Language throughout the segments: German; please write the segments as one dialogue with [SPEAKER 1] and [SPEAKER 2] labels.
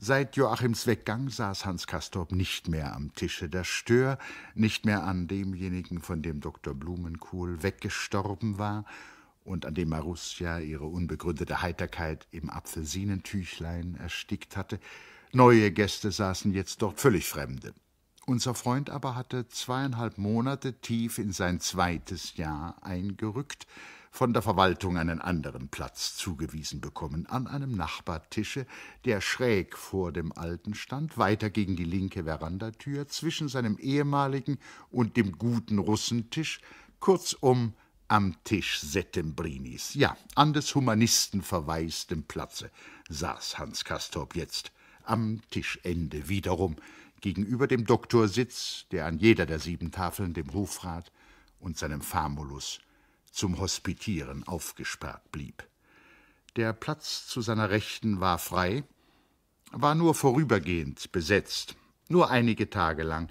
[SPEAKER 1] Seit Joachims Weggang saß Hans Castorp nicht mehr am Tische der Stör, nicht mehr an demjenigen, von dem Dr. Blumenkohl weggestorben war und an dem Marussia ihre unbegründete Heiterkeit im Apfelsinentüchlein erstickt hatte. Neue Gäste saßen jetzt dort völlig Fremde. Unser Freund aber hatte zweieinhalb Monate tief in sein zweites Jahr eingerückt, von der Verwaltung einen anderen Platz zugewiesen bekommen, an einem Nachbartische, der schräg vor dem alten stand, weiter gegen die linke Verandatür, zwischen seinem ehemaligen und dem guten Russentisch, kurzum am Tisch Settembrinis, ja, an des Humanisten verwaistem Platze, saß Hans Castorp jetzt, am Tischende wiederum, gegenüber dem Doktorsitz, der an jeder der sieben Tafeln dem Hofrat und seinem Famulus zum Hospitieren aufgesperrt blieb. Der Platz zu seiner Rechten war frei, war nur vorübergehend besetzt, nur einige Tage lang,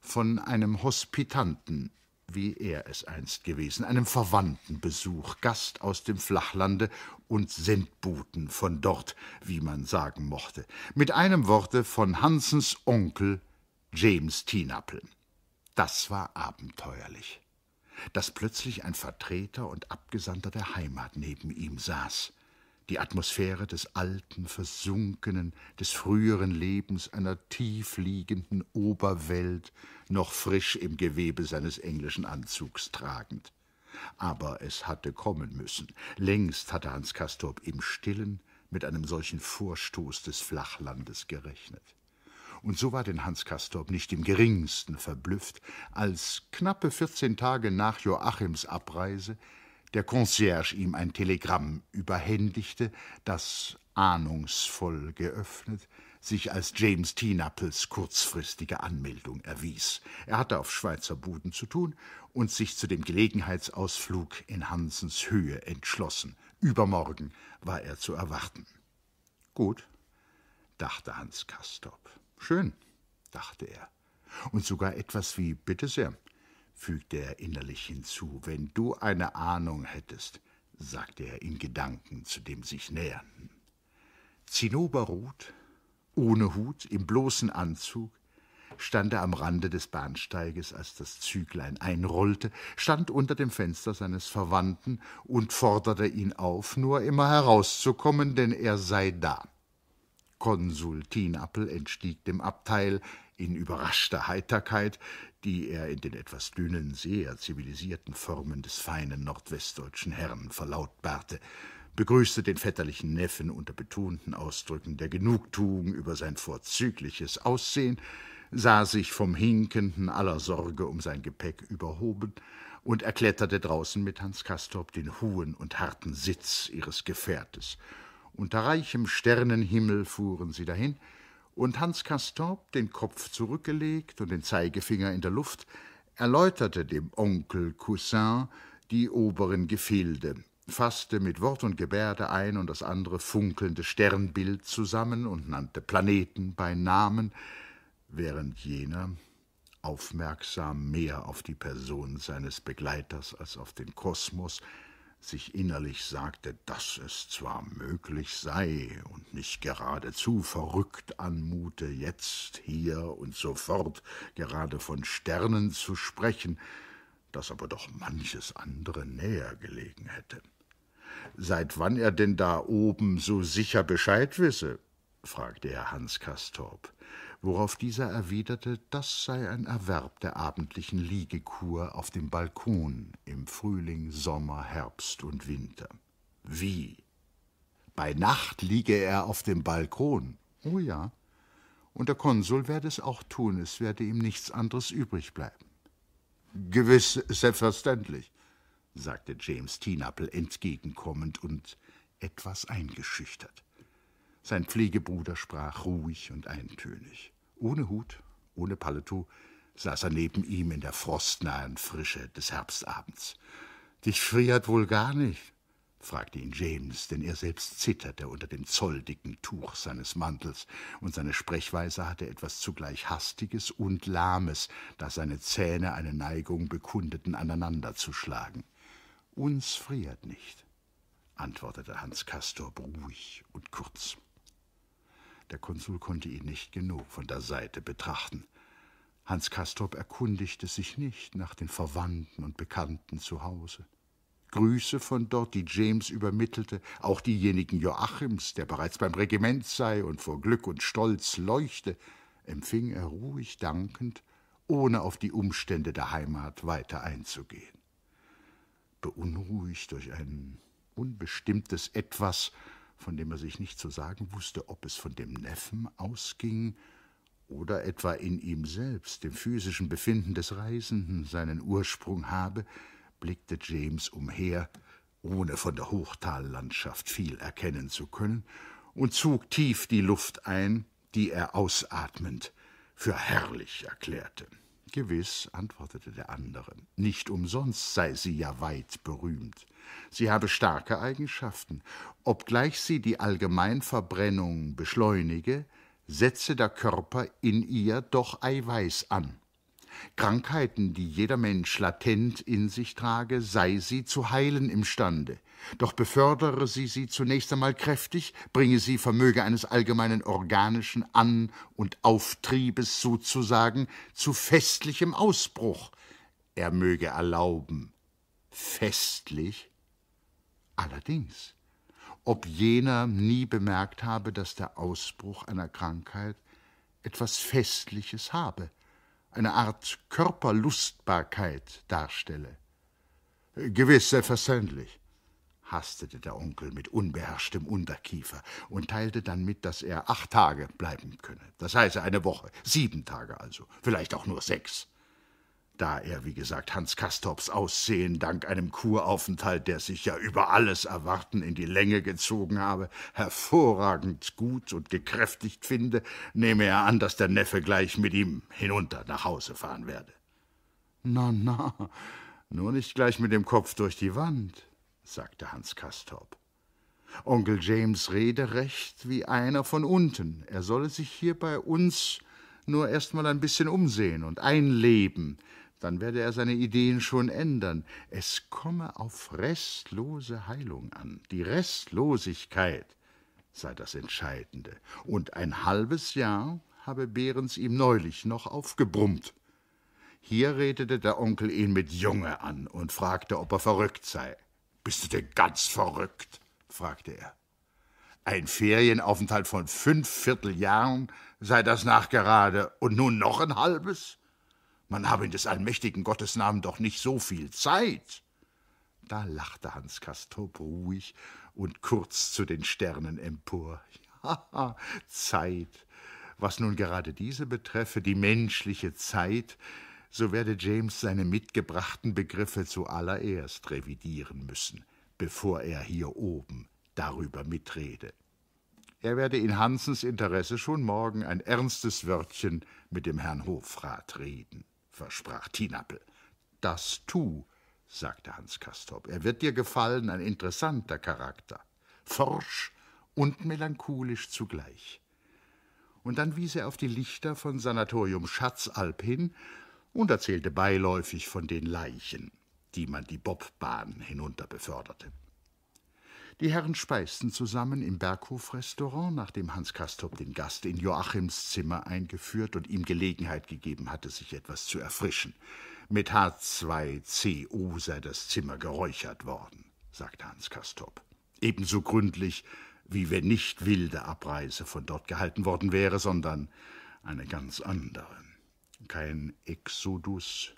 [SPEAKER 1] von einem Hospitanten, wie er es einst gewesen, einem Verwandtenbesuch, Gast aus dem Flachlande und Sendbuten von dort, wie man sagen mochte. Mit einem Worte von Hansens Onkel James Teenapple. Das war abenteuerlich dass plötzlich ein Vertreter und Abgesandter der Heimat neben ihm saß. Die Atmosphäre des alten, versunkenen, des früheren Lebens einer tiefliegenden Oberwelt, noch frisch im Gewebe seines englischen Anzugs tragend. Aber es hatte kommen müssen. Längst hatte Hans Castorp im Stillen mit einem solchen Vorstoß des Flachlandes gerechnet. Und so war denn Hans Castorp nicht im geringsten verblüfft, als knappe vierzehn Tage nach Joachims Abreise der Concierge ihm ein Telegramm überhändigte, das ahnungsvoll geöffnet sich als James Teenappels kurzfristige Anmeldung erwies. Er hatte auf Schweizer Buden zu tun und sich zu dem Gelegenheitsausflug in Hansens Höhe entschlossen. Übermorgen war er zu erwarten. Gut, dachte Hans Castorp. Schön, dachte er. Und sogar etwas wie Bitte sehr, fügte er innerlich hinzu, wenn du eine Ahnung hättest, sagte er in Gedanken zu dem sich nähernden. Zinnoberrot, ohne Hut, im bloßen Anzug, stand er am Rande des Bahnsteiges, als das Züglein einrollte, stand unter dem Fenster seines Verwandten und forderte ihn auf, nur immer herauszukommen, denn er sei da. Konsul Teenappel entstieg dem Abteil in überraschter Heiterkeit, die er in den etwas dünnen, sehr zivilisierten Formen des feinen nordwestdeutschen Herrn verlautbarte, begrüßte den vetterlichen Neffen unter betonten Ausdrücken der Genugtuung über sein vorzügliches Aussehen, sah sich vom Hinkenden aller Sorge um sein Gepäck überhoben und erkletterte draußen mit Hans Castorp den hohen und harten Sitz ihres Gefährtes unter reichem Sternenhimmel fuhren sie dahin, und Hans Castorp, den Kopf zurückgelegt und den Zeigefinger in der Luft, erläuterte dem Onkel Cousin die oberen Gefilde, fasste mit Wort und Gebärde ein und das andere funkelnde Sternbild zusammen und nannte Planeten bei Namen, während jener aufmerksam mehr auf die Person seines Begleiters als auf den Kosmos sich innerlich sagte, dass es zwar möglich sei und nicht geradezu verrückt anmute, jetzt, hier und sofort gerade von Sternen zu sprechen, dass aber doch manches andere näher gelegen hätte. Seit wann er denn da oben so sicher Bescheid wisse? fragte er Hans Kastorp worauf dieser erwiderte, das sei ein Erwerb der abendlichen Liegekur auf dem Balkon im Frühling, Sommer, Herbst und Winter. Wie? Bei Nacht liege er auf dem Balkon. Oh ja. Und der Konsul werde es auch tun, es werde ihm nichts anderes übrig bleiben. Gewiss, selbstverständlich, sagte James Teenapple entgegenkommend und etwas eingeschüchtert. Sein Pflegebruder sprach ruhig und eintönig. Ohne Hut, ohne Paletot saß er neben ihm in der frostnahen Frische des Herbstabends. Dich friert wohl gar nicht, fragte ihn James, denn er selbst zitterte unter dem zolldicken Tuch seines Mantels, und seine Sprechweise hatte etwas zugleich Hastiges und Lahmes, da seine Zähne eine Neigung bekundeten, aneinanderzuschlagen. Uns friert nicht, antwortete Hans Castorp ruhig und kurz. Der Konsul konnte ihn nicht genug von der Seite betrachten. Hans Kastrop erkundigte sich nicht nach den Verwandten und Bekannten zu Hause. Grüße von dort, die James übermittelte, auch diejenigen Joachims, der bereits beim Regiment sei und vor Glück und Stolz leuchte, empfing er ruhig dankend, ohne auf die Umstände der Heimat weiter einzugehen. Beunruhigt durch ein unbestimmtes Etwas, von dem er sich nicht zu sagen wusste, ob es von dem Neffen ausging oder etwa in ihm selbst, dem physischen Befinden des Reisenden, seinen Ursprung habe, blickte James umher, ohne von der Hochtallandschaft viel erkennen zu können, und zog tief die Luft ein, die er ausatmend für herrlich erklärte. Gewiss, antwortete der andere, nicht umsonst sei sie ja weit berühmt. Sie habe starke Eigenschaften. Obgleich sie die Allgemeinverbrennung beschleunige, setze der Körper in ihr doch Eiweiß an. Krankheiten, die jeder Mensch latent in sich trage, sei sie zu heilen imstande. Doch befördere sie sie zunächst einmal kräftig, bringe sie Vermöge eines allgemeinen organischen An- und Auftriebes sozusagen zu festlichem Ausbruch. Er möge erlauben, festlich Allerdings, ob jener nie bemerkt habe, dass der Ausbruch einer Krankheit etwas Festliches habe, eine Art Körperlustbarkeit darstelle. Gewiss, selbstverständlich, hastete der Onkel mit unbeherrschtem Unterkiefer und teilte dann mit, dass er acht Tage bleiben könne. Das heißt eine Woche, sieben Tage also, vielleicht auch nur sechs da er, wie gesagt, Hans Kastorps Aussehen dank einem Kuraufenthalt, der sich ja über alles Erwarten in die Länge gezogen habe, hervorragend gut und gekräftigt finde, nehme er an, dass der Neffe gleich mit ihm hinunter nach Hause fahren werde. Na, na, nur nicht gleich mit dem Kopf durch die Wand, sagte Hans Kastorp. Onkel James rede recht wie einer von unten. Er solle sich hier bei uns nur erst mal ein bisschen umsehen und einleben, dann werde er seine Ideen schon ändern. Es komme auf restlose Heilung an. Die Restlosigkeit sei das Entscheidende. Und ein halbes Jahr habe Behrens ihm neulich noch aufgebrummt. Hier redete der Onkel ihn mit Junge an und fragte, ob er verrückt sei. Bist du denn ganz verrückt? fragte er. Ein Ferienaufenthalt von fünf Vierteljahren sei das nachgerade und nun noch ein halbes? Man habe in des allmächtigen Gottes Namen doch nicht so viel Zeit. Da lachte Hans Kastrop ruhig und kurz zu den Sternen empor. Ja, Zeit. Was nun gerade diese betreffe, die menschliche Zeit, so werde James seine mitgebrachten Begriffe zuallererst revidieren müssen, bevor er hier oben darüber mitrede. Er werde in Hansens Interesse schon morgen ein ernstes Wörtchen mit dem Herrn Hofrat reden versprach Tinappel. Das tu, sagte Hans Castorp. Er wird dir gefallen, ein interessanter Charakter. Forsch und melancholisch zugleich. Und dann wies er auf die Lichter von Sanatorium Schatzalp hin und erzählte beiläufig von den Leichen, die man die Bobbahn hinunter beförderte. Die Herren speisten zusammen im Berghofrestaurant, nachdem Hans Kastrop den Gast in Joachims Zimmer eingeführt und ihm Gelegenheit gegeben hatte, sich etwas zu erfrischen. Mit H2CO sei das Zimmer geräuchert worden, sagte Hans Kastrop. Ebenso gründlich, wie wenn nicht wilde Abreise von dort gehalten worden wäre, sondern eine ganz andere. Kein Exodus,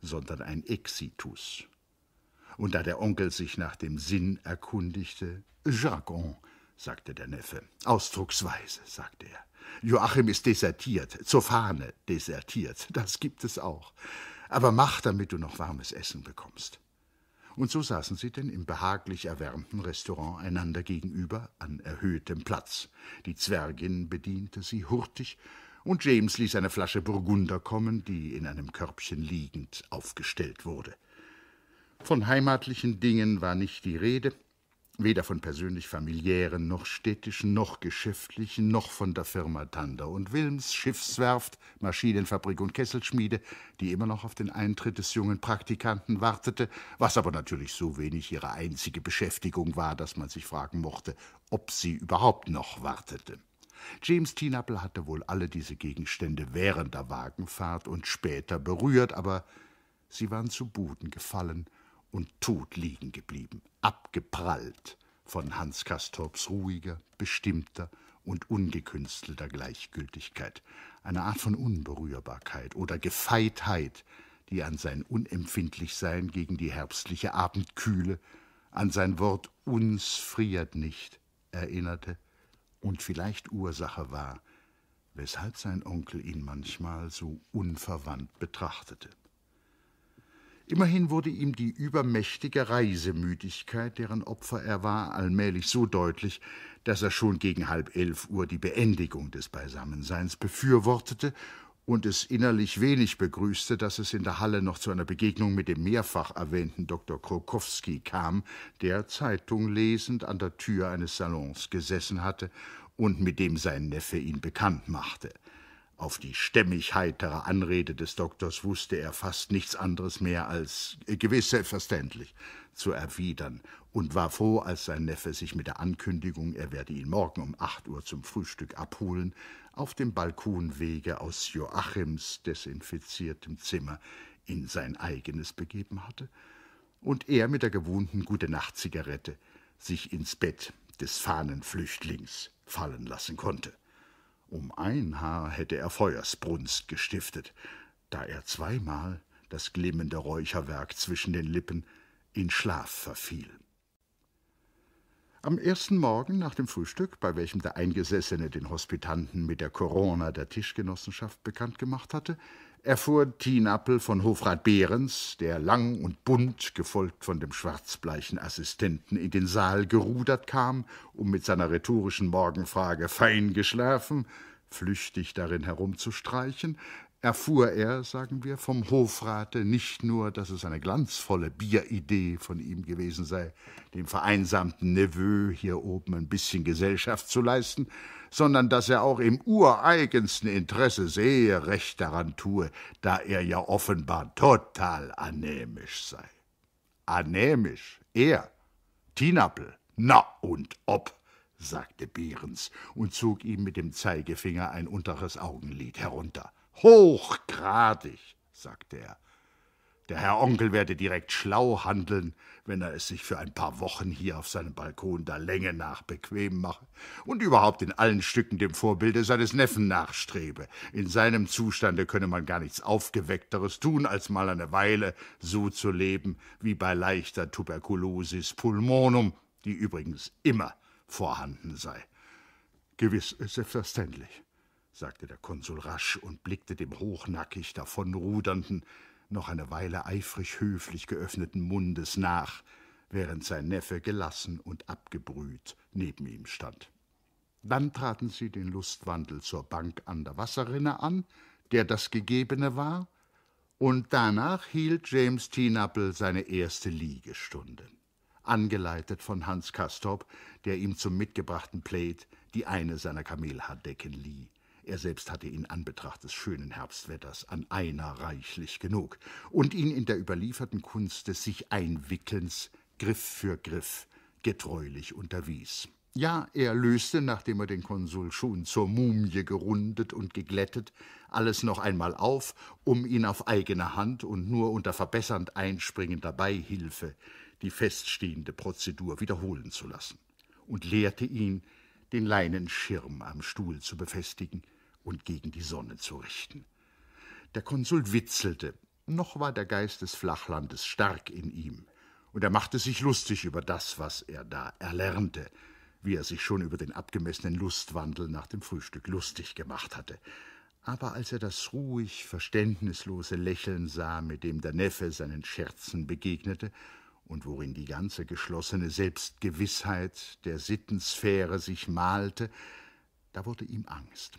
[SPEAKER 1] sondern ein Exitus. Und da der Onkel sich nach dem Sinn erkundigte, Jargon, sagte der Neffe. Ausdrucksweise, sagte er. Joachim ist desertiert, zur Fahne desertiert, das gibt es auch. Aber mach, damit du noch warmes Essen bekommst. Und so saßen sie denn im behaglich erwärmten Restaurant einander gegenüber an erhöhtem Platz. Die Zwergin bediente sie hurtig, und James ließ eine Flasche Burgunder kommen, die in einem Körbchen liegend aufgestellt wurde. Von heimatlichen Dingen war nicht die Rede, weder von persönlich familiären, noch städtischen, noch geschäftlichen, noch von der Firma Tander und Wilms, Schiffswerft, Maschinenfabrik und Kesselschmiede, die immer noch auf den Eintritt des jungen Praktikanten wartete, was aber natürlich so wenig ihre einzige Beschäftigung war, dass man sich fragen mochte, ob sie überhaupt noch wartete. James Teenapple hatte wohl alle diese Gegenstände während der Wagenfahrt und später berührt, aber sie waren zu Boden gefallen – und tot liegen geblieben, abgeprallt von Hans Castorps ruhiger, bestimmter und ungekünstelter Gleichgültigkeit, eine Art von Unberührbarkeit oder Gefeitheit, die an sein Unempfindlichsein gegen die herbstliche Abendkühle, an sein Wort uns friert nicht erinnerte und vielleicht Ursache war, weshalb sein Onkel ihn manchmal so unverwandt betrachtete. Immerhin wurde ihm die übermächtige Reisemüdigkeit, deren Opfer er war, allmählich so deutlich, dass er schon gegen halb elf Uhr die Beendigung des Beisammenseins befürwortete und es innerlich wenig begrüßte, dass es in der Halle noch zu einer Begegnung mit dem mehrfach erwähnten Dr. Krokowski kam, der Zeitung lesend an der Tür eines Salons gesessen hatte und mit dem sein Neffe ihn bekannt machte. Auf die stämmig heitere Anrede des Doktors wusste er fast nichts anderes mehr als äh, gewiss selbstverständlich zu erwidern und war froh, als sein Neffe sich mit der Ankündigung, er werde ihn morgen um acht Uhr zum Frühstück abholen, auf dem Balkonwege aus Joachims desinfiziertem Zimmer in sein eigenes begeben hatte und er mit der gewohnten Gute-Nacht-Zigarette sich ins Bett des Fahnenflüchtlings fallen lassen konnte. Um ein Haar hätte er Feuersbrunst gestiftet, da er zweimal, das glimmende Räucherwerk zwischen den Lippen, in Schlaf verfiel. Am ersten Morgen nach dem Frühstück, bei welchem der Eingesessene den Hospitanten mit der Corona der Tischgenossenschaft bekannt gemacht hatte, erfuhr Tienappel von Hofrat Behrens, der lang und bunt, gefolgt von dem schwarzbleichen Assistenten, in den Saal gerudert kam, um mit seiner rhetorischen Morgenfrage fein geschlafen, flüchtig darin herumzustreichen, erfuhr er, sagen wir, vom Hofrate nicht nur, dass es eine glanzvolle Bieridee von ihm gewesen sei, dem vereinsamten Neveu hier oben ein bisschen Gesellschaft zu leisten, sondern dass er auch im ureigensten Interesse sehr recht daran tue, da er ja offenbar total anämisch sei. Anämisch, er, Tinappel, na und ob, sagte Behrens und zog ihm mit dem Zeigefinger ein unteres Augenlid herunter. Hochgradig, sagte er. Der Herr Onkel werde direkt schlau handeln, wenn er es sich für ein paar Wochen hier auf seinem Balkon der Länge nach bequem mache und überhaupt in allen Stücken dem Vorbilde seines Neffen nachstrebe. In seinem Zustande könne man gar nichts Aufgeweckteres tun, als mal eine Weile so zu leben wie bei leichter Tuberkulosis pulmonum, die übrigens immer vorhanden sei. Gewiss, Sir Stanley, sagte der Konsul rasch und blickte dem hochnackig davonrudernden, noch eine Weile eifrig höflich geöffneten Mundes nach, während sein Neffe gelassen und abgebrüht neben ihm stand. Dann traten sie den Lustwandel zur Bank an der Wasserrinne an, der das Gegebene war, und danach hielt James Teenapple seine erste Liegestunde, angeleitet von Hans Kastorp, der ihm zum mitgebrachten Plaid die eine seiner Kamelhaardecken lieh. Er selbst hatte in Anbetracht des schönen Herbstwetters an einer reichlich genug und ihn in der überlieferten Kunst des sich Einwickelns Griff für Griff getreulich unterwies. Ja, er löste, nachdem er den Konsul schon zur Mumie gerundet und geglättet, alles noch einmal auf, um ihn auf eigene Hand und nur unter verbessernd einspringender Beihilfe die feststehende Prozedur wiederholen zu lassen und lehrte ihn, den Leinenschirm am Stuhl zu befestigen, und gegen die Sonne zu richten. Der Konsul witzelte, noch war der Geist des Flachlandes stark in ihm, und er machte sich lustig über das, was er da erlernte, wie er sich schon über den abgemessenen Lustwandel nach dem Frühstück lustig gemacht hatte. Aber als er das ruhig verständnislose Lächeln sah, mit dem der Neffe seinen Scherzen begegnete und worin die ganze geschlossene Selbstgewissheit der Sittensphäre sich malte, da wurde ihm Angst.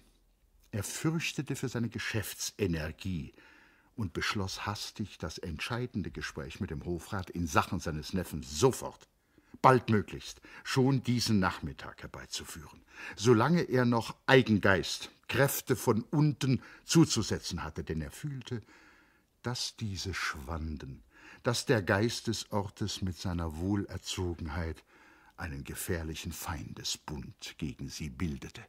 [SPEAKER 1] Er fürchtete für seine Geschäftsenergie und beschloss hastig, das entscheidende Gespräch mit dem Hofrat in Sachen seines Neffen sofort, baldmöglichst, schon diesen Nachmittag herbeizuführen, solange er noch Eigengeist, Kräfte von unten zuzusetzen hatte, denn er fühlte, dass diese schwanden, dass der Geist des Ortes mit seiner Wohlerzogenheit einen gefährlichen Feindesbund gegen sie bildete.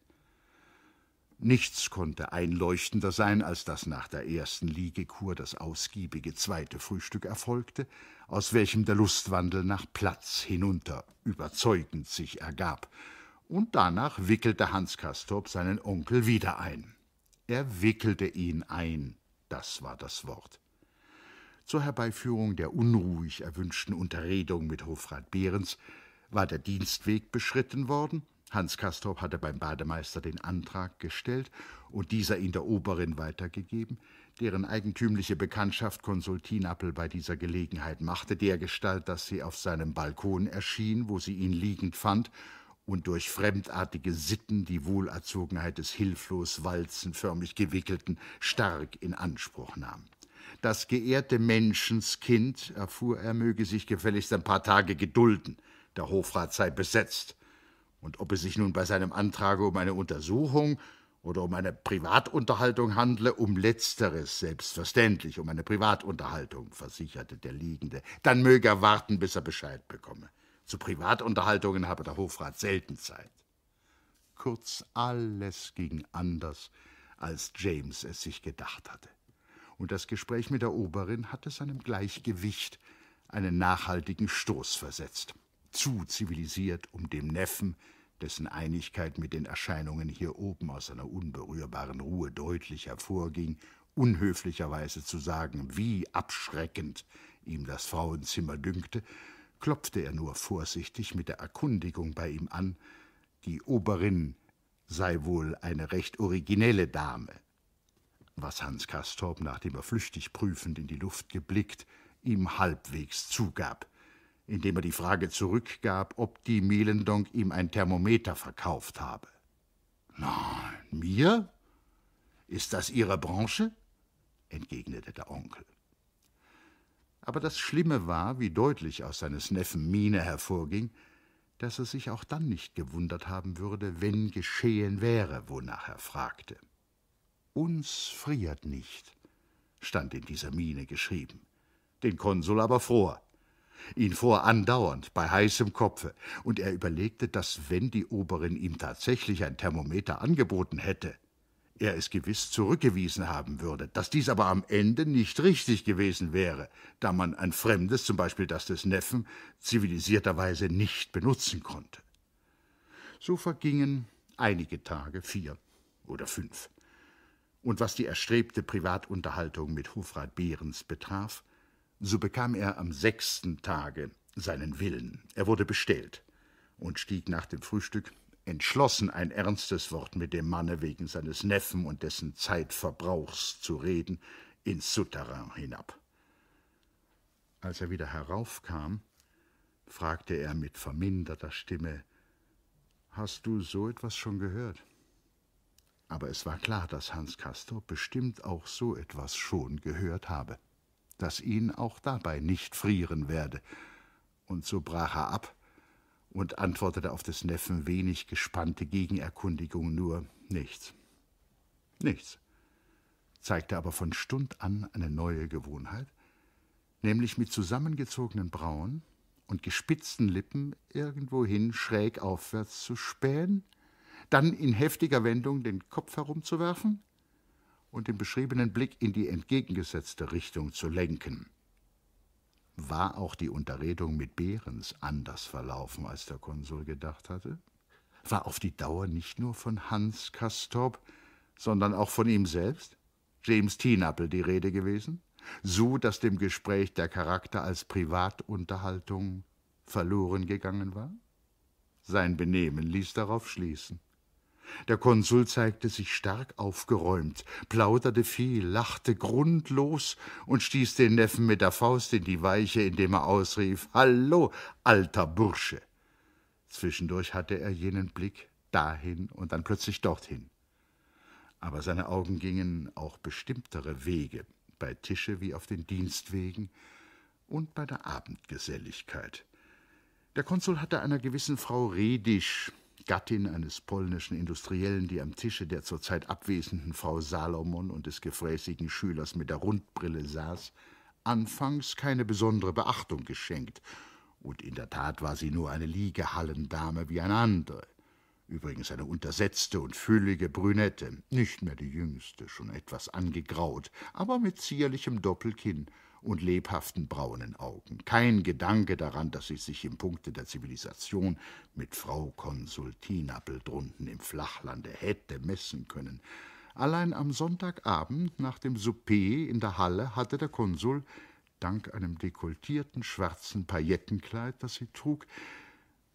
[SPEAKER 1] Nichts konnte einleuchtender sein, als dass nach der ersten Liegekur das ausgiebige zweite Frühstück erfolgte, aus welchem der Lustwandel nach Platz hinunter überzeugend sich ergab. Und danach wickelte Hans Castorp seinen Onkel wieder ein. Er wickelte ihn ein, das war das Wort. Zur Herbeiführung der unruhig erwünschten Unterredung mit Hofrat Behrens war der Dienstweg beschritten worden – Hans Kastrop hatte beim Bademeister den Antrag gestellt und dieser ihn der Oberin weitergegeben, deren eigentümliche Bekanntschaft Konsul Tinappel bei dieser Gelegenheit machte, dergestalt, dass sie auf seinem Balkon erschien, wo sie ihn liegend fand und durch fremdartige Sitten die Wohlerzogenheit des hilflos walzenförmig gewickelten stark in Anspruch nahm. Das geehrte Menschenskind, erfuhr er, möge sich gefälligst ein paar Tage gedulden, der Hofrat sei besetzt und ob es sich nun bei seinem Antrage um eine Untersuchung oder um eine Privatunterhaltung handle, um letzteres selbstverständlich, um eine Privatunterhaltung, versicherte der Liegende. Dann möge er warten, bis er Bescheid bekomme. Zu Privatunterhaltungen habe der Hofrat selten Zeit. Kurz alles ging anders, als James es sich gedacht hatte. Und das Gespräch mit der Oberin hatte seinem Gleichgewicht einen nachhaltigen Stoß versetzt zu zivilisiert, um dem Neffen, dessen Einigkeit mit den Erscheinungen hier oben aus seiner unberührbaren Ruhe deutlich hervorging, unhöflicherweise zu sagen, wie abschreckend ihm das Frauenzimmer dünkte, klopfte er nur vorsichtig mit der Erkundigung bei ihm an, die Oberin sei wohl eine recht originelle Dame. Was Hans Castorp, nachdem er flüchtig prüfend in die Luft geblickt, ihm halbwegs zugab indem er die Frage zurückgab, ob die Melendonk ihm ein Thermometer verkauft habe. Nein, mir? Ist das Ihre Branche? entgegnete der Onkel. Aber das Schlimme war, wie deutlich aus seines Neffen Miene hervorging, dass er sich auch dann nicht gewundert haben würde, wenn geschehen wäre, wonach er fragte. Uns friert nicht, stand in dieser Miene geschrieben, den Konsul aber fror. Ihn vor andauernd bei heißem Kopfe, und er überlegte, dass wenn die Oberin ihm tatsächlich ein Thermometer angeboten hätte, er es gewiss zurückgewiesen haben würde, dass dies aber am Ende nicht richtig gewesen wäre, da man ein fremdes, zum Beispiel das des Neffen, zivilisierterweise nicht benutzen konnte. So vergingen einige Tage, vier oder fünf. Und was die erstrebte Privatunterhaltung mit Hofrat Behrens betraf, so bekam er am sechsten Tage seinen Willen. Er wurde bestellt und stieg nach dem Frühstück entschlossen, ein ernstes Wort mit dem Manne wegen seines Neffen und dessen Zeitverbrauchs zu reden, ins Souterrain hinab. Als er wieder heraufkam, fragte er mit verminderter Stimme Hast du so etwas schon gehört? Aber es war klar, dass Hans Castor bestimmt auch so etwas schon gehört habe das ihn auch dabei nicht frieren werde. Und so brach er ab und antwortete auf des Neffen wenig gespannte Gegenerkundigung nur nichts. Nichts. Zeigte aber von Stund an eine neue Gewohnheit, nämlich mit zusammengezogenen Brauen und gespitzten Lippen irgendwohin schräg aufwärts zu spähen, dann in heftiger Wendung den Kopf herumzuwerfen, und den beschriebenen Blick in die entgegengesetzte Richtung zu lenken. War auch die Unterredung mit Behrens anders verlaufen, als der Konsul gedacht hatte? War auf die Dauer nicht nur von Hans Castorp, sondern auch von ihm selbst, James Teenapple, die Rede gewesen? So, dass dem Gespräch der Charakter als Privatunterhaltung verloren gegangen war? Sein Benehmen ließ darauf schließen. Der Konsul zeigte sich stark aufgeräumt, plauderte viel, lachte grundlos und stieß den Neffen mit der Faust in die Weiche, indem er ausrief Hallo, alter Bursche. Zwischendurch hatte er jenen Blick dahin und dann plötzlich dorthin. Aber seine Augen gingen auch bestimmtere Wege, bei Tische wie auf den Dienstwegen und bei der Abendgeselligkeit. Der Konsul hatte einer gewissen Frau Redisch, Gattin eines polnischen Industriellen, die am Tische der zurzeit abwesenden Frau Salomon und des gefräßigen Schülers mit der Rundbrille saß, anfangs keine besondere Beachtung geschenkt, und in der Tat war sie nur eine Liegehallendame wie eine andere, übrigens eine untersetzte und füllige Brünette, nicht mehr die jüngste, schon etwas angegraut, aber mit zierlichem Doppelkinn, und lebhaften braunen Augen. Kein Gedanke daran, dass sie sich im Punkte der Zivilisation mit Frau Konsultina drunten im Flachlande hätte messen können. Allein am Sonntagabend nach dem Souper in der Halle hatte der Konsul, dank einem dekoltierten schwarzen Paillettenkleid, das sie trug,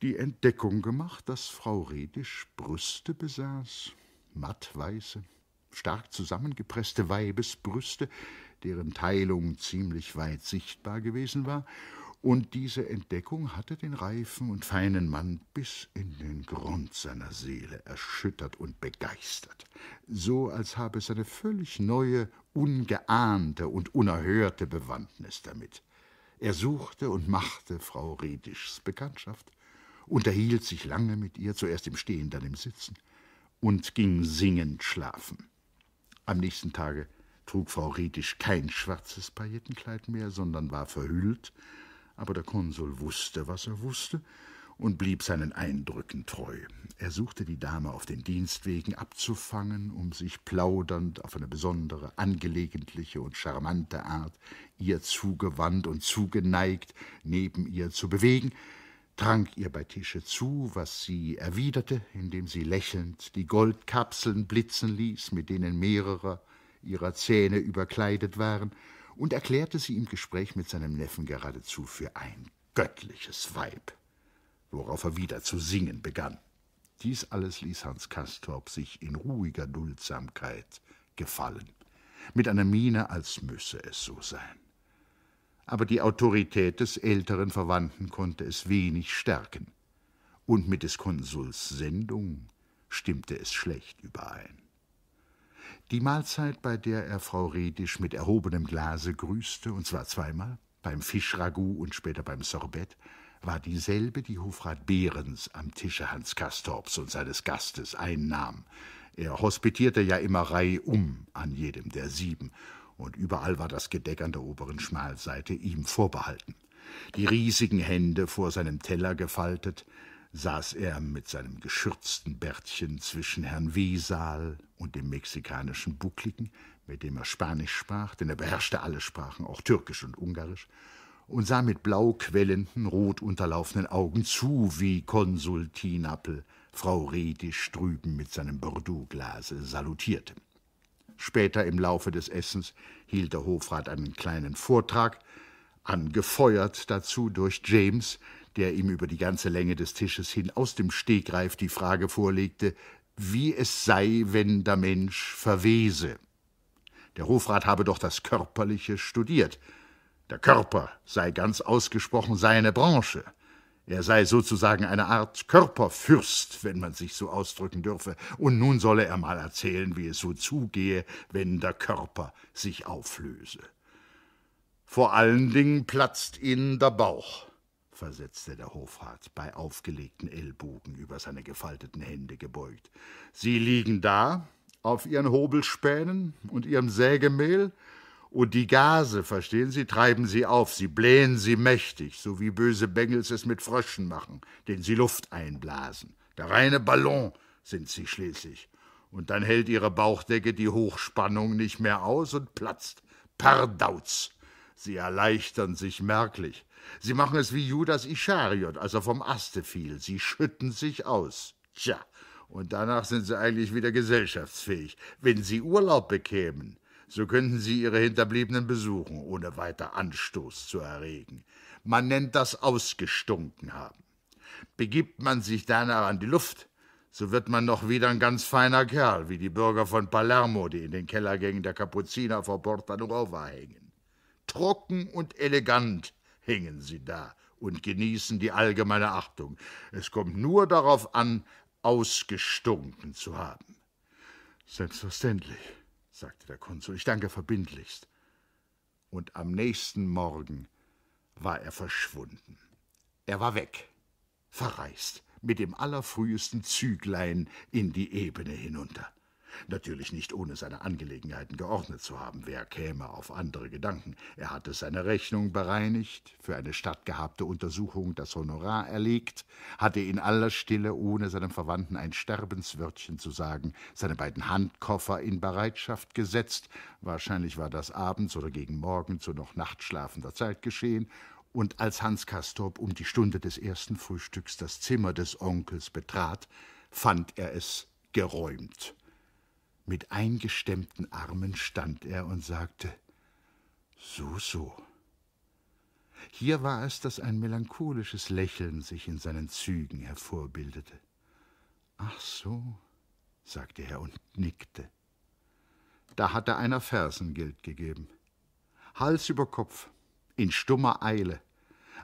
[SPEAKER 1] die Entdeckung gemacht, dass Frau Redisch Brüste besaß, mattweiße, stark zusammengepresste Weibesbrüste, deren Teilung ziemlich weit sichtbar gewesen war, und diese Entdeckung hatte den reifen und feinen Mann bis in den Grund seiner Seele erschüttert und begeistert, so als habe es eine völlig neue, ungeahnte und unerhörte Bewandtnis damit. Er suchte und machte Frau Redischs Bekanntschaft, unterhielt sich lange mit ihr, zuerst im Stehen, dann im Sitzen, und ging singend schlafen. Am nächsten Tage trug Frau Rietisch kein schwarzes Paillettenkleid mehr, sondern war verhüllt, aber der Konsul wusste, was er wusste, und blieb seinen Eindrücken treu. Er suchte die Dame auf den Dienstwegen abzufangen, um sich plaudernd auf eine besondere, angelegentliche und charmante Art ihr zugewandt und zugeneigt neben ihr zu bewegen, trank ihr bei Tische zu, was sie erwiderte, indem sie lächelnd die Goldkapseln blitzen ließ, mit denen mehrere ihrer Zähne überkleidet waren, und erklärte sie im Gespräch mit seinem Neffen geradezu für ein göttliches Weib, worauf er wieder zu singen begann. Dies alles ließ Hans Castorp sich in ruhiger Duldsamkeit gefallen, mit einer Miene, als müsse es so sein. Aber die Autorität des älteren Verwandten konnte es wenig stärken, und mit des Konsuls Sendung stimmte es schlecht überein. Die Mahlzeit, bei der er Frau Redisch mit erhobenem Glase grüßte, und zwar zweimal, beim Fischragout und später beim Sorbett, war dieselbe, die Hofrat Behrens am Tische Hans Kastorps und seines Gastes einnahm. Er hospitierte ja immer reihum an jedem der sieben, und überall war das Gedeck an der oberen Schmalseite ihm vorbehalten. Die riesigen Hände vor seinem Teller gefaltet, saß er mit seinem geschürzten Bärtchen zwischen Herrn Wesal und dem mexikanischen Buckligen, mit dem er Spanisch sprach, denn er beherrschte alle Sprachen, auch Türkisch und Ungarisch, und sah mit blau quellenden, rot unterlaufenden Augen zu, wie Konsul Tinappel Frau Redisch drüben mit seinem Bordeaux-Glase salutierte. Später im Laufe des Essens hielt der Hofrat einen kleinen Vortrag, angefeuert dazu durch James, der ihm über die ganze Länge des Tisches hin aus dem Stegreif die Frage vorlegte, wie es sei, wenn der Mensch verwese. Der Hofrat habe doch das Körperliche studiert. Der Körper sei ganz ausgesprochen seine Branche. Er sei sozusagen eine Art Körperfürst, wenn man sich so ausdrücken dürfe, und nun solle er mal erzählen, wie es so zugehe, wenn der Körper sich auflöse. Vor allen Dingen platzt ihnen der Bauch versetzte der Hofrat, bei aufgelegten Ellbogen über seine gefalteten Hände gebeugt. Sie liegen da, auf Ihren Hobelspänen und Ihrem Sägemehl, und die Gase, verstehen Sie, treiben Sie auf, Sie blähen Sie mächtig, so wie böse Bengels es mit Fröschen machen, denen Sie Luft einblasen. Der reine Ballon sind Sie schließlich. Und dann hält Ihre Bauchdecke die Hochspannung nicht mehr aus und platzt. Pardauz! Sie erleichtern sich merklich. Sie machen es wie Judas Ischariot, als er vom Aste fiel. Sie schütten sich aus. Tja, und danach sind sie eigentlich wieder gesellschaftsfähig. Wenn sie Urlaub bekämen, so könnten sie ihre Hinterbliebenen besuchen, ohne weiter Anstoß zu erregen. Man nennt das ausgestunken haben. Begibt man sich danach an die Luft, so wird man noch wieder ein ganz feiner Kerl, wie die Bürger von Palermo, die in den Kellergängen der Kapuziner vor Porta Nuova hängen trocken und elegant hängen sie da und genießen die allgemeine Achtung. Es kommt nur darauf an, ausgestunken zu haben. Selbstverständlich, sagte der Konsul, ich danke verbindlichst. Und am nächsten Morgen war er verschwunden. Er war weg, verreist, mit dem allerfrühesten Züglein in die Ebene hinunter. Natürlich nicht ohne seine Angelegenheiten geordnet zu haben. Wer käme auf andere Gedanken? Er hatte seine Rechnung bereinigt, für eine stattgehabte Untersuchung das Honorar erlegt, hatte in aller Stille, ohne seinem Verwandten ein Sterbenswörtchen zu sagen, seine beiden Handkoffer in Bereitschaft gesetzt. Wahrscheinlich war das abends oder gegen Morgen zu noch nachtschlafender Zeit geschehen, und als Hans Kastorp um die Stunde des ersten Frühstücks das Zimmer des Onkels betrat, fand er es geräumt. Mit eingestemmten Armen stand er und sagte So, so. Hier war es, dass ein melancholisches Lächeln sich in seinen Zügen hervorbildete. Ach so, sagte er und nickte. Da hatte einer Fersengeld gegeben. Hals über Kopf, in stummer Eile,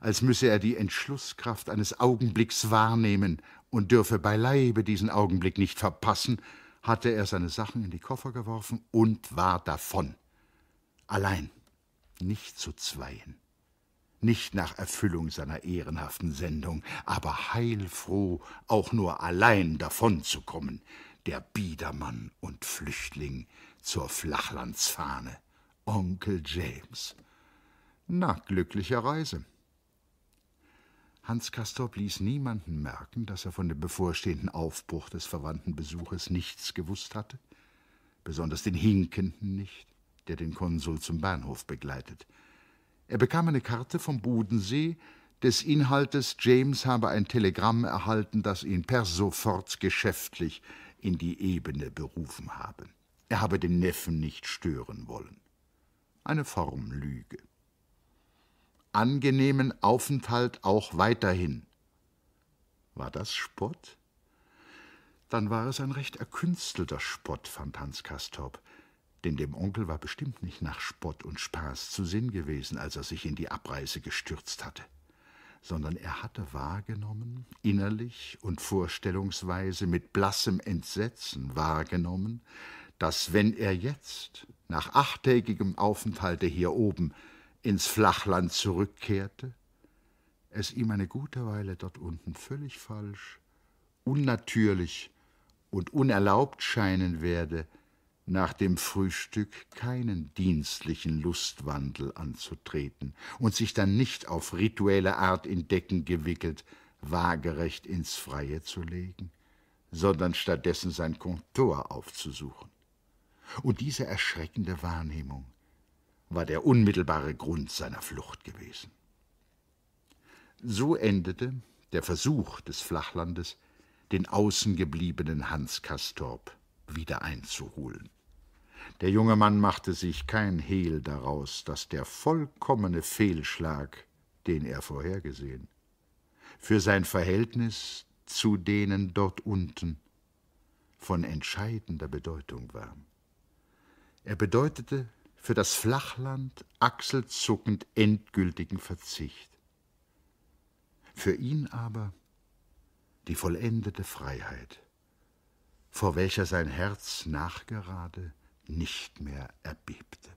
[SPEAKER 1] als müsse er die Entschlusskraft eines Augenblicks wahrnehmen und dürfe beileibe diesen Augenblick nicht verpassen, hatte er seine Sachen in die Koffer geworfen und war davon. Allein, nicht zu zweien. Nicht nach Erfüllung seiner ehrenhaften Sendung, aber heilfroh, auch nur allein davonzukommen, der Biedermann und Flüchtling zur Flachlandsfahne, Onkel James. Na, glücklicherweise. Hans Castorp ließ niemanden merken, dass er von dem bevorstehenden Aufbruch des verwandten Besuches nichts gewusst hatte, besonders den Hinkenden nicht, der den Konsul zum Bahnhof begleitet. Er bekam eine Karte vom Bodensee, des Inhaltes James habe ein Telegramm erhalten, das ihn per sofort geschäftlich in die Ebene berufen habe. Er habe den Neffen nicht stören wollen. Eine Formlüge angenehmen Aufenthalt auch weiterhin. War das Spott? Dann war es ein recht erkünstelter Spott, fand Hans Kastorp. denn dem Onkel war bestimmt nicht nach Spott und Spaß zu Sinn gewesen, als er sich in die Abreise gestürzt hatte sondern er hatte wahrgenommen, innerlich und vorstellungsweise mit blassem Entsetzen wahrgenommen, dass wenn er jetzt, nach achttägigem Aufenthalte hier oben, ins Flachland zurückkehrte, es ihm eine gute Weile dort unten völlig falsch, unnatürlich und unerlaubt scheinen werde, nach dem Frühstück keinen dienstlichen Lustwandel anzutreten und sich dann nicht auf rituelle Art in Decken gewickelt, waagerecht ins Freie zu legen, sondern stattdessen sein Kontor aufzusuchen. Und diese erschreckende Wahrnehmung, war der unmittelbare Grund seiner Flucht gewesen. So endete der Versuch des Flachlandes, den außengebliebenen Hans Kastorp wieder einzuholen. Der junge Mann machte sich kein Hehl daraus, dass der vollkommene Fehlschlag, den er vorhergesehen, für sein Verhältnis zu denen dort unten von entscheidender Bedeutung war. Er bedeutete für das Flachland achselzuckend endgültigen Verzicht. Für ihn aber die vollendete Freiheit, vor welcher sein Herz nachgerade nicht mehr erbebte.